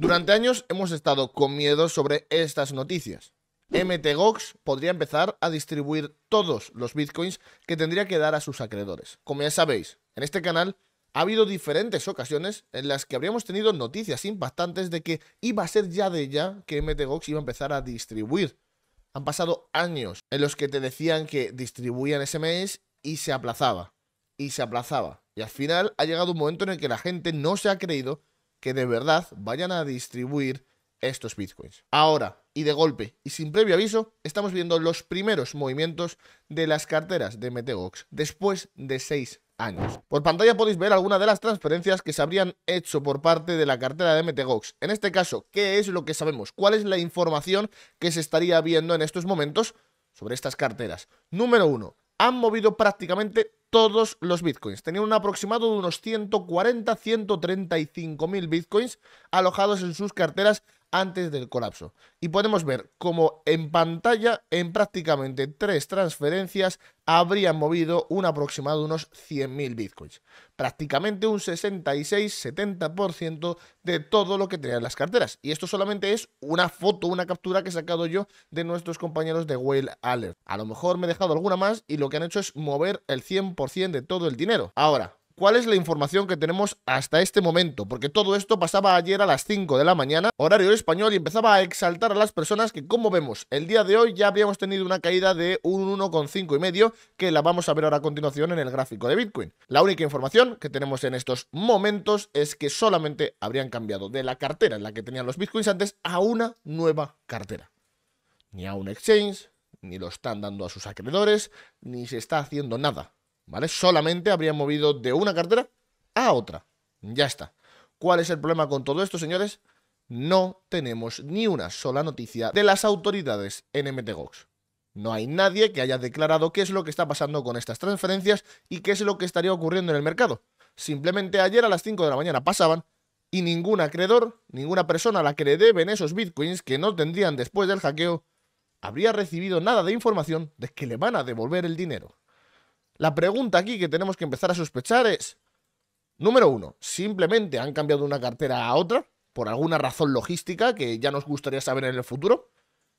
Durante años hemos estado con miedo sobre estas noticias. MTGOX podría empezar a distribuir todos los bitcoins que tendría que dar a sus acreedores. Como ya sabéis, en este canal ha habido diferentes ocasiones en las que habríamos tenido noticias impactantes de que iba a ser ya de ya que MTGOX iba a empezar a distribuir. Han pasado años en los que te decían que distribuían SMS y se aplazaba, y se aplazaba. Y al final ha llegado un momento en el que la gente no se ha creído que de verdad vayan a distribuir estos bitcoins. Ahora, y de golpe, y sin previo aviso, estamos viendo los primeros movimientos de las carteras de MeteGox después de 6 años. Por pantalla podéis ver algunas de las transferencias que se habrían hecho por parte de la cartera de MeteGox. En este caso, ¿qué es lo que sabemos? ¿Cuál es la información que se estaría viendo en estos momentos sobre estas carteras? Número uno, Han movido prácticamente todos los bitcoins. tenían un aproximado de unos 140, 135 mil bitcoins alojados en sus carteras antes del colapso. Y podemos ver como en pantalla, en prácticamente tres transferencias, habrían movido un aproximado de unos 100.000 bitcoins. Prácticamente un 66-70% de todo lo que tenían las carteras. Y esto solamente es una foto, una captura que he sacado yo de nuestros compañeros de Whale Alert. A lo mejor me he dejado alguna más y lo que han hecho es mover el 100% de todo el dinero. Ahora, cuál es la información que tenemos hasta este momento, porque todo esto pasaba ayer a las 5 de la mañana, horario español, y empezaba a exaltar a las personas que, como vemos, el día de hoy ya habíamos tenido una caída de un 1,5 y medio, que la vamos a ver ahora a continuación en el gráfico de Bitcoin. La única información que tenemos en estos momentos es que solamente habrían cambiado de la cartera en la que tenían los Bitcoins antes a una nueva cartera. Ni a un exchange, ni lo están dando a sus acreedores, ni se está haciendo nada ¿vale? Solamente habría movido de una cartera a otra. Ya está. ¿Cuál es el problema con todo esto, señores? No tenemos ni una sola noticia de las autoridades en MTGOX. No hay nadie que haya declarado qué es lo que está pasando con estas transferencias y qué es lo que estaría ocurriendo en el mercado. Simplemente ayer a las 5 de la mañana pasaban y ningún acreedor, ninguna persona a la que le deben esos bitcoins que no tendrían después del hackeo, habría recibido nada de información de que le van a devolver el dinero. La pregunta aquí que tenemos que empezar a sospechar es, número uno, simplemente han cambiado de una cartera a otra por alguna razón logística que ya nos gustaría saber en el futuro.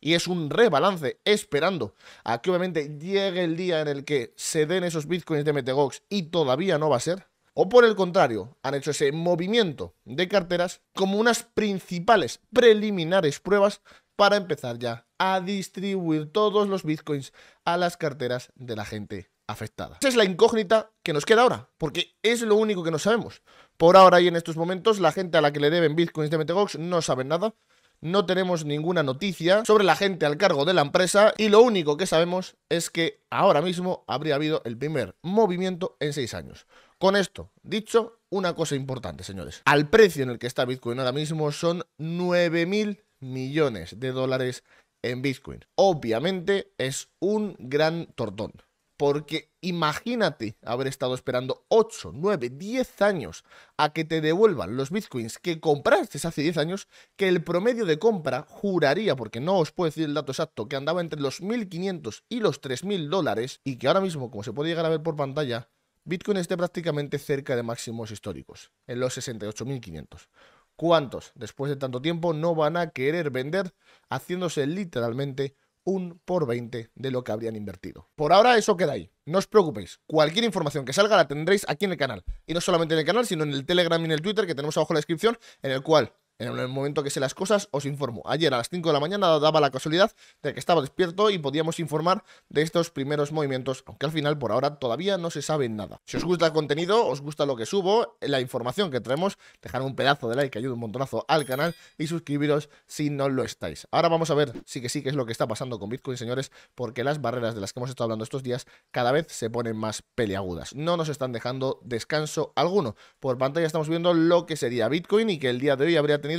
Y es un rebalance esperando a que obviamente llegue el día en el que se den esos bitcoins de MTGOX y todavía no va a ser. O por el contrario, han hecho ese movimiento de carteras como unas principales preliminares pruebas para empezar ya a distribuir todos los bitcoins a las carteras de la gente afectada. Esa es la incógnita que nos queda ahora, porque es lo único que no sabemos. Por ahora y en estos momentos, la gente a la que le deben bitcoins de este MTGOX no sabe nada. No tenemos ninguna noticia sobre la gente al cargo de la empresa y lo único que sabemos es que ahora mismo habría habido el primer movimiento en seis años. Con esto dicho, una cosa importante, señores. Al precio en el que está Bitcoin ahora mismo son 9.000 millones de dólares en Bitcoin. Obviamente es un gran tortón. Porque imagínate haber estado esperando 8, 9, 10 años a que te devuelvan los bitcoins que compraste hace 10 años, que el promedio de compra, juraría, porque no os puedo decir el dato exacto, que andaba entre los 1.500 y los 3.000 dólares, y que ahora mismo, como se puede llegar a ver por pantalla, Bitcoin esté prácticamente cerca de máximos históricos, en los 68.500. ¿Cuántos, después de tanto tiempo, no van a querer vender haciéndose literalmente un por 20 de lo que habrían invertido. Por ahora eso queda ahí. No os preocupéis, cualquier información que salga la tendréis aquí en el canal. Y no solamente en el canal, sino en el Telegram y en el Twitter que tenemos abajo en la descripción, en el cual en el momento que sé las cosas, os informo. Ayer a las 5 de la mañana daba la casualidad de que estaba despierto y podíamos informar de estos primeros movimientos, aunque al final por ahora todavía no se sabe nada. Si os gusta el contenido, os gusta lo que subo, la información que traemos, dejad un pedazo de like que ayuda un montonazo al canal y suscribiros si no lo estáis. Ahora vamos a ver sí que sí que es lo que está pasando con Bitcoin, señores, porque las barreras de las que hemos estado hablando estos días cada vez se ponen más peleagudas. No nos están dejando descanso alguno. Por pantalla estamos viendo lo que sería Bitcoin y que el día de hoy habría tenido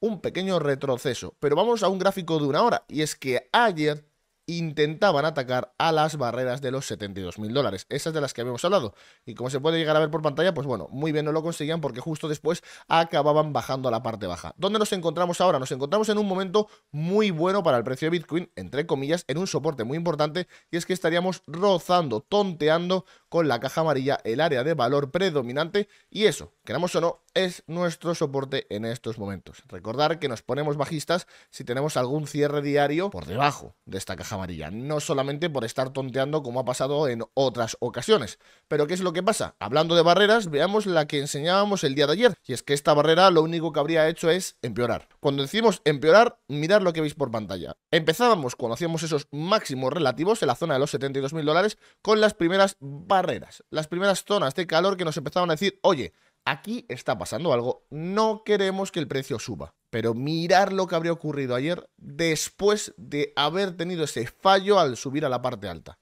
un pequeño retroceso. Pero vamos a un gráfico de una hora, y es que ayer intentaban atacar a las barreras de los 72 mil dólares, esas de las que habíamos hablado. Y como se puede llegar a ver por pantalla, pues bueno, muy bien no lo conseguían porque justo después acababan bajando a la parte baja. ¿Dónde nos encontramos ahora? Nos encontramos en un momento muy bueno para el precio de Bitcoin, entre comillas, en un soporte muy importante, y es que estaríamos rozando, tonteando con la caja amarilla el área de valor predominante, y eso, queramos o no, es nuestro soporte en estos momentos. Recordar que nos ponemos bajistas si tenemos algún cierre diario por debajo de esta caja amarilla, no solamente por estar tonteando como ha pasado en otras ocasiones. Pero ¿qué es lo que pasa? Hablando de barreras, veamos la que enseñábamos el día de ayer, y es que esta barrera lo único que habría hecho es empeorar. Cuando decimos empeorar, mirad lo que veis por pantalla. Empezábamos cuando hacíamos esos máximos relativos en la zona de los mil dólares con las primeras barreras, las primeras zonas de calor que nos empezaban a decir, oye, aquí está pasando algo, no queremos que el precio suba. Pero mirar lo que habría ocurrido ayer después de haber tenido ese fallo al subir a la parte alta.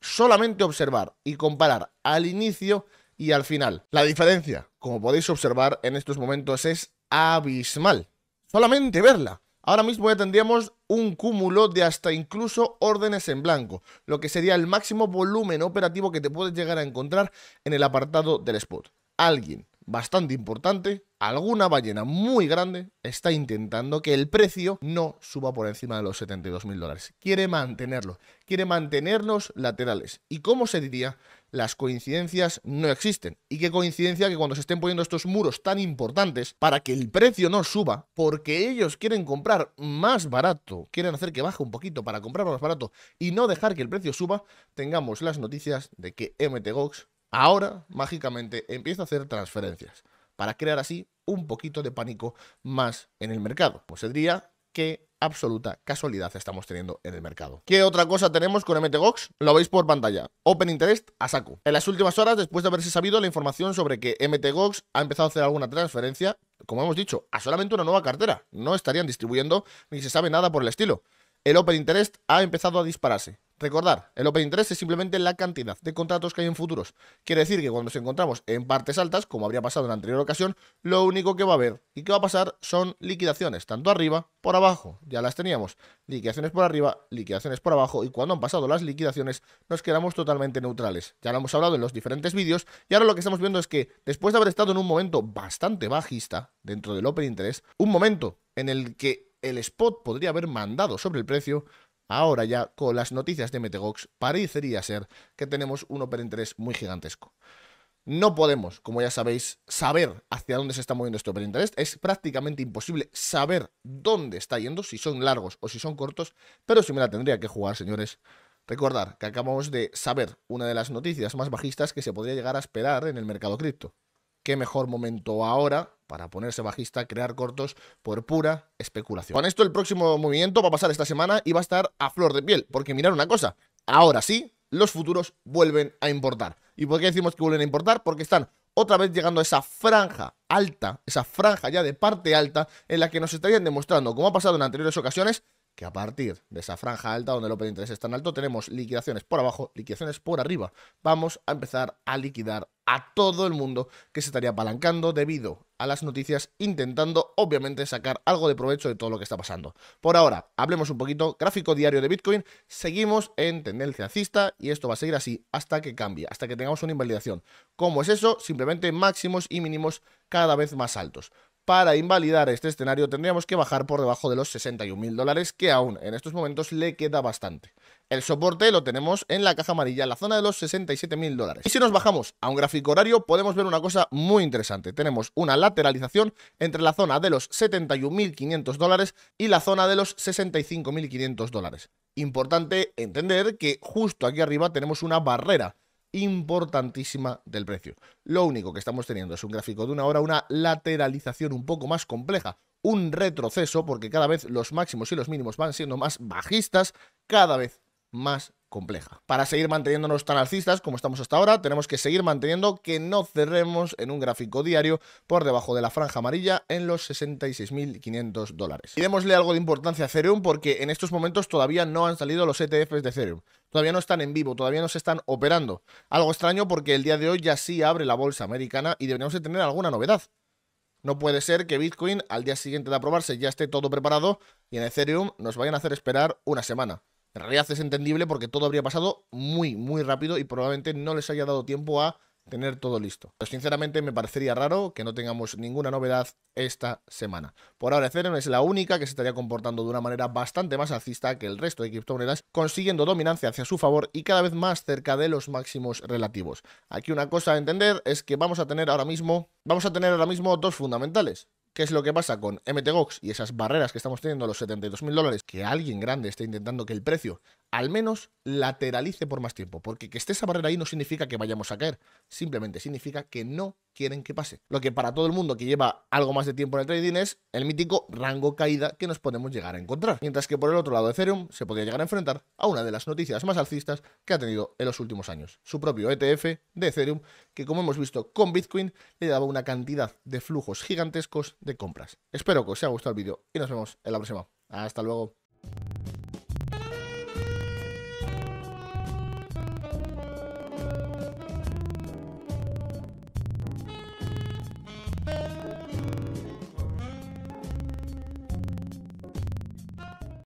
Solamente observar y comparar al inicio y al final. La diferencia, como podéis observar en estos momentos, es abismal. Solamente verla. Ahora mismo ya tendríamos un cúmulo de hasta incluso órdenes en blanco, lo que sería el máximo volumen operativo que te puedes llegar a encontrar en el apartado del spot. Alguien bastante importante, alguna ballena muy grande está intentando que el precio no suba por encima de los 72 mil dólares. Quiere mantenerlo, quiere mantenernos laterales. ¿Y cómo se diría? Las coincidencias no existen. Y qué coincidencia que cuando se estén poniendo estos muros tan importantes para que el precio no suba, porque ellos quieren comprar más barato, quieren hacer que baje un poquito para comprar más barato y no dejar que el precio suba, tengamos las noticias de que MTGOX ahora mágicamente empieza a hacer transferencias para crear así un poquito de pánico más en el mercado. Pues diría que absoluta casualidad estamos teniendo en el mercado. ¿Qué otra cosa tenemos con MTGOX? Lo veis por pantalla. Open Interest a saco. En las últimas horas, después de haberse sabido la información sobre que MTGOX ha empezado a hacer alguna transferencia, como hemos dicho, a solamente una nueva cartera. No estarían distribuyendo ni se sabe nada por el estilo. El Open Interest ha empezado a dispararse. Recordar, el Open Interest es simplemente la cantidad de contratos que hay en futuros. Quiere decir que cuando nos encontramos en partes altas, como habría pasado en la anterior ocasión, lo único que va a haber y que va a pasar son liquidaciones, tanto arriba por abajo. Ya las teníamos. Liquidaciones por arriba, liquidaciones por abajo y cuando han pasado las liquidaciones nos quedamos totalmente neutrales. Ya lo hemos hablado en los diferentes vídeos y ahora lo que estamos viendo es que después de haber estado en un momento bastante bajista dentro del Open Interest, un momento en el que el spot podría haber mandado sobre el precio, Ahora ya, con las noticias de Metegox, parecería ser que tenemos un interés muy gigantesco. No podemos, como ya sabéis, saber hacia dónde se está moviendo este interés Es prácticamente imposible saber dónde está yendo, si son largos o si son cortos, pero si me la tendría que jugar, señores. Recordar que acabamos de saber una de las noticias más bajistas que se podría llegar a esperar en el mercado cripto qué mejor momento ahora para ponerse bajista, crear cortos por pura especulación. Con esto el próximo movimiento va a pasar esta semana y va a estar a flor de piel, porque mirar una cosa, ahora sí, los futuros vuelven a importar. ¿Y por qué decimos que vuelven a importar? Porque están otra vez llegando a esa franja alta, esa franja ya de parte alta, en la que nos estarían demostrando, como ha pasado en anteriores ocasiones, que a partir de esa franja alta donde el open interés es tan alto, tenemos liquidaciones por abajo, liquidaciones por arriba. Vamos a empezar a liquidar a todo el mundo que se estaría apalancando debido a las noticias, intentando obviamente sacar algo de provecho de todo lo que está pasando. Por ahora, hablemos un poquito, gráfico diario de Bitcoin, seguimos en tendencia alcista y esto va a seguir así hasta que cambie, hasta que tengamos una invalidación. ¿Cómo es eso? Simplemente máximos y mínimos cada vez más altos. Para invalidar este escenario tendríamos que bajar por debajo de los 61.000 dólares que aún en estos momentos le queda bastante. El soporte lo tenemos en la caja amarilla, en la zona de los 67.000 dólares. Y si nos bajamos a un gráfico horario podemos ver una cosa muy interesante. Tenemos una lateralización entre la zona de los 71.500 dólares y la zona de los 65.500 dólares. Importante entender que justo aquí arriba tenemos una barrera importantísima del precio. Lo único que estamos teniendo es un gráfico de una hora, una lateralización un poco más compleja, un retroceso, porque cada vez los máximos y los mínimos van siendo más bajistas, cada vez más compleja. Para seguir manteniéndonos tan alcistas como estamos hasta ahora, tenemos que seguir manteniendo que no cerremos en un gráfico diario por debajo de la franja amarilla en los 66.500 dólares. Y démosle algo de importancia a Ethereum porque en estos momentos todavía no han salido los ETFs de Ethereum. Todavía no están en vivo, todavía no se están operando. Algo extraño porque el día de hoy ya sí abre la bolsa americana y deberíamos de tener alguna novedad. No puede ser que Bitcoin al día siguiente de aprobarse ya esté todo preparado y en Ethereum nos vayan a hacer esperar una semana. En realidad es entendible porque todo habría pasado muy, muy rápido y probablemente no les haya dado tiempo a tener todo listo. Pero sinceramente me parecería raro que no tengamos ninguna novedad esta semana. Por ahora Ethereum es la única que se estaría comportando de una manera bastante más alcista que el resto de criptomonedas, consiguiendo dominancia hacia su favor y cada vez más cerca de los máximos relativos. Aquí una cosa a entender es que vamos a tener ahora mismo, vamos a tener ahora mismo dos fundamentales. ¿Qué es lo que pasa con MTGOX y esas barreras que estamos teniendo a los 72.000 mil dólares? Que alguien grande esté intentando que el precio al menos lateralice por más tiempo, porque que esté esa barrera ahí no significa que vayamos a caer, simplemente significa que no quieren que pase. Lo que para todo el mundo que lleva algo más de tiempo en el trading es el mítico rango caída que nos podemos llegar a encontrar, mientras que por el otro lado de Ethereum se podría llegar a enfrentar a una de las noticias más alcistas que ha tenido en los últimos años, su propio ETF de Ethereum, que como hemos visto con Bitcoin le daba una cantidad de flujos gigantescos de compras. Espero que os haya gustado el vídeo y nos vemos en la próxima. Hasta luego.